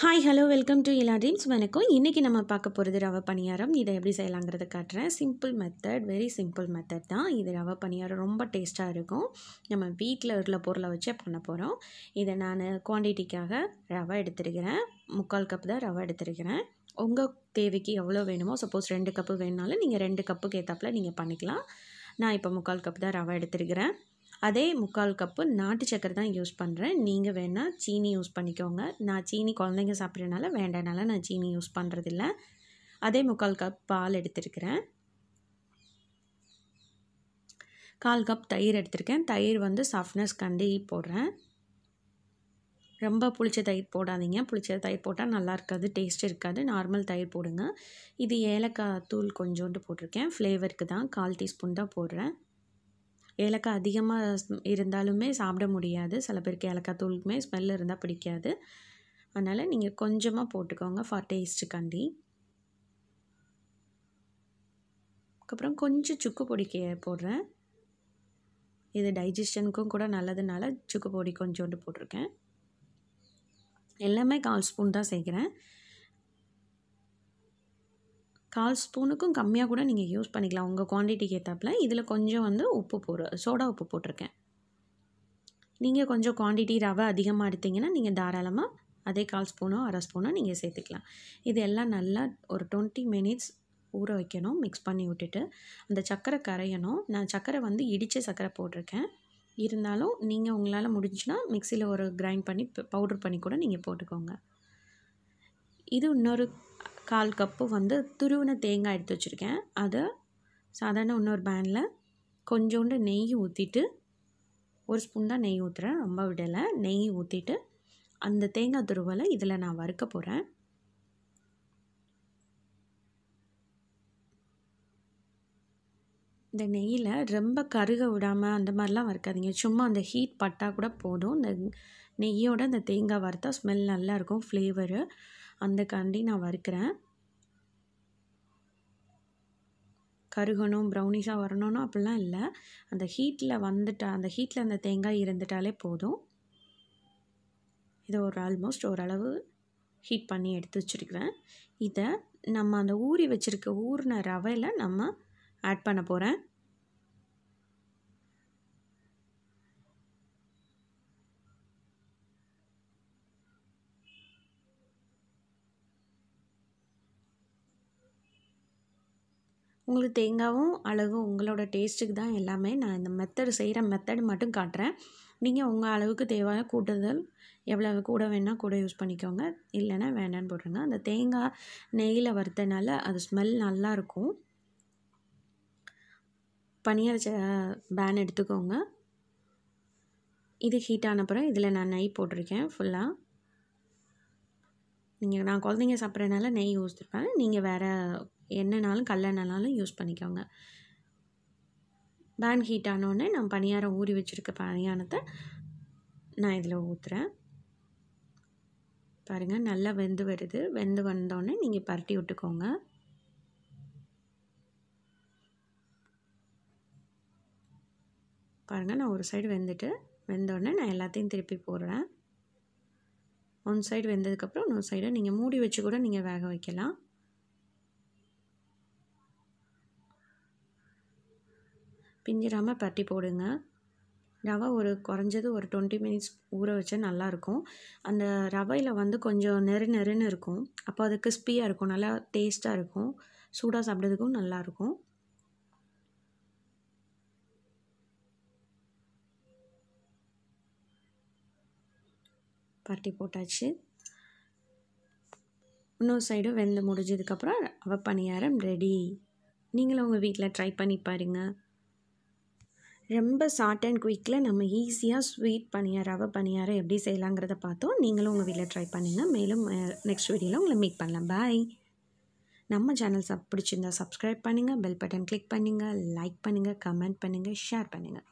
hi hello welcome to எல்லா dreams வணக்கம் இன்றைக்கி நம்ம பார்க்க போகிறது ரவை பணியாரம் இதை எப்படி செய்யலாங்கிறத காட்டுறேன் simple method very simple method தான் இது ரவை பணியாரம் ரொம்ப டேஸ்ட்டாக இருக்கும் நம்ம வீட்டில் உள்ள பொருளை வச்சே பண்ண போகிறோம் இதை நான் குவான்டிட்டிக்காக ரவை எடுத்துருக்கிறேன் முக்கால் கப்பு தான் ரவை எடுத்துருக்கிறேன் உங்கள் தேவைக்கு எவ்வளோ வேணுமோ சப்போஸ் ரெண்டு கப்பு வேணுனாலும் நீங்கள் ரெண்டு கப்புக்கு ஏற்றாப்புல நீங்கள் பண்ணிக்கலாம் நான் இப்போ முக்கால் கப்பு தான் ரவை எடுத்துருக்கிறேன் அதே முக்கால் கப்பு நாட்டு சக்கரை தான் யூஸ் பண்ணுறேன் நீங்கள் வேணால் சீனி யூஸ் பண்ணிக்கோங்க நான் சீனி குழந்தைங்க சாப்பிட்றதுனால வேண்டனால நான் சீனி யூஸ் பண்ணுறதில்ல அதே முக்கால் கப் பால் எடுத்திருக்கிறேன் கால் கப் தயிர் எடுத்திருக்கேன் தயிர் வந்து சாஃப்ட்னஸ் கண்டி போடுறேன் ரொம்ப புளிச்ச தயிர் போடாதீங்க புளிச்ச தயிர் போட்டால் நல்லா இருக்காது டேஸ்ட் இருக்காது நார்மல் தயிர் போடுங்க இது ஏலக்காய் தூள் கொஞ்சோண்டு போட்டிருக்கேன் ஃப்ளேவருக்கு தான் கால் டீஸ்பூன் தான் போடுறேன் ஏலக்காய் அதிகமாக இருந்தாலுமே சாப்பிட முடியாது சில பேருக்கு ஏலக்காய் தூளுக்குமே ஸ்மெல் இருந்தால் பிடிக்காது அதனால் நீங்கள் கொஞ்சமாக போட்டுக்கோங்க ஃபார் டேஸ்ட்டுக்காண்டி அதுக்கப்புறம் கொஞ்சம் சுக்கு கே போடுறேன் இது டைஜஷனுக்கும் கூட நல்லதுனால சுக்கு பொடி கொஞ்சோண்டு போட்டிருக்கேன் எல்லாமே கால் ஸ்பூன் தான் சேர்க்குறேன் கால் ஸ்பூனுக்கும் கம்மியாக கூட நீங்கள் யூஸ் பண்ணிக்கலாம் உங்கள் குவான்டிட்டிக்கு ஏற்றாப்பில் இதில் கொஞ்சம் வந்து உப்பு போடு சோடா உப்பு போட்டிருக்கேன் நீங்கள் கொஞ்சம் குவான்டிட்டி ரவை அதிகமாக எடுத்திங்கன்னா நீங்கள் தாராளமாக அதே கால் ஸ்பூனோ அரை ஸ்பூனோ நீங்கள் சேர்த்துக்கலாம் இது எல்லாம் நல்லா ஒரு டுவெண்ட்டி மினிட்ஸ் ஊற வைக்கணும் மிக்ஸ் பண்ணி விட்டுட்டு அந்த சக்கரை கரையணும் நான் சக்கரை வந்து இடித்த சக்கரை போட்டிருக்கேன் இருந்தாலும் நீங்கள் உங்களால் முடிஞ்சுன்னா மிக்சியில் ஒரு கிரைண்ட் பண்ணி பவுட்ரு பண்ணி கூட நீங்கள் போட்டுக்கோங்க இது இன்னொரு கால் கப்பு வந்து துருவின தேங்காய் எடுத்து வச்சுருக்கேன் அதை சாதாரண இன்னொரு பேனில் கொஞ்சோண்டு நெய் ஊற்றிட்டு ஒரு ஸ்பூன் தான் நெய் ஊற்றுறேன் ரொம்ப விடலை நெய் ஊற்றிட்டு அந்த தேங்காய் துருவலை இதில் நான் வறுக்க போகிறேன் இந்த நெய்யில் ரொம்ப கருக விடாமல் அந்த மாதிரிலாம் வறுக்காதீங்க சும்மா அந்த ஹீட் பட்டால் கூட போதும் இந்த நெய்யோட அந்த தேங்காய் வறுத்தா ஸ்மெல் நல்லாயிருக்கும் ஃப்ளேவரு அந்தக்காண்டி நான் வறுக்கிறேன் கருகணும் ப்ரௌனிஷாக வரணும்னு அப்படிலாம் இல்லை அந்த ஹீட்டில் வந்துட்டால் அந்த ஹீட்டில் அந்த தேங்காய் இருந்துட்டாலே போதும் இதை ஒரு ஆல்மோஸ்ட் ஓரளவு ஹீட் பண்ணி எடுத்து வச்சுருக்குறேன் இதை நம்ம அந்த ஊறி வச்சுருக்க ஊறின ரவையில் நம்ம ஆட் பண்ண போகிறேன் உங்களுக்கு தேங்காவும் அழகும் உங்களோட டேஸ்ட்டுக்கு தான் எல்லாமே நான் இந்த மெத்தடு செய்கிற மெத்தடு மட்டும் காட்டுறேன் நீங்கள் உங்கள் அளவுக்கு தேவையான கூட்டுதல் எவ்வளோ கூட வேணால் கூட யூஸ் பண்ணிக்கோங்க இல்லைன்னா வேணான்னு போட்டுருங்க அந்த தேங்காய் நெய்யில் வறுத்தனால அது ஸ்மெல் நல்லாயிருக்கும் பனியரைச்ச பேன் எடுத்துக்கோங்க இது ஹீட் ஆன அப்புறம் இதில் நான் நெய் போட்டிருக்கேன் ஃபுல்லாக நீங்கள் நான் குழந்தைங்க சாப்பிட்றதுனால நெய் இருப்பேன் நீங்கள் வேறு எண்ணெய்னாலும் கல்லெண்ணெய்னாலும் யூஸ் பண்ணிக்கோங்க பேன் ஹீட் ஆனோடனே நான் பணியாரம் ஊறி வச்சுருக்க பணியாரத்தை நான் இதில் ஊற்றுறேன் பாருங்கள் நல்லா வெந்து வருது வெந்து வந்தோடனே நீங்கள் பரட்டி விட்டுக்கோங்க பாருங்கள் நான் ஒரு சைடு வெந்துட்டு வெந்தோடனே நான் எல்லாத்தையும் திருப்பி போடுறேன் ஒன் சைடு வெந்ததுக்கப்புறம் இன்னொரு சைடை நீங்கள் மூடி வச்சு கூட நீங்கள் வேக வைக்கலாம் பிஞ்சிடாமல் பட்டி போடுங்க ரவை ஒரு குறைஞ்சது ஒரு டுவெண்ட்டி மினிட்ஸ் ஊற வச்சா நல்லாயிருக்கும் அந்த ரவையில் வந்து கொஞ்சம் நெரு நெருன்னு இருக்கும் அப்போ அது கிறிஸ்பியாக இருக்கும் நல்லா டேஸ்ட்டாக இருக்கும் சூடாக சாப்பிட்றதுக்கும் நல்லாயிருக்கும் பாட்டி போட்டாச்சு இன்னொரு சைடும் வெந்து முடிஞ்சதுக்கப்புறம் அவ பணியாரம் ரெடி நீங்களும் உங்கள் வீட்டில் ட்ரை பண்ணி பாருங்கள் ரொம்ப ஷார்ட் அண்ட் குயிக்கில் நம்ம ஈஸியாக ஸ்வீட் பணியாரம் அவ பணியாரம் எப்படி செய்யலாங்கிறத பார்த்தோம் நீங்களும் உங்கள் வீட்டில் ட்ரை பண்ணுங்கள் மேலும் நெக்ஸ்ட் வீடியோவில் உங்களை மீட் பண்ணலாம் பாய் நம்ம சேனல் பிடிச்சிருந்தா சப்ஸ்கிரைப் பண்ணுங்கள் பெல் பட்டன் கிளிக் பண்ணுங்கள் லைக் பண்ணுங்கள் கமெண்ட் பண்ணுங்கள் ஷேர் பண்ணுங்கள்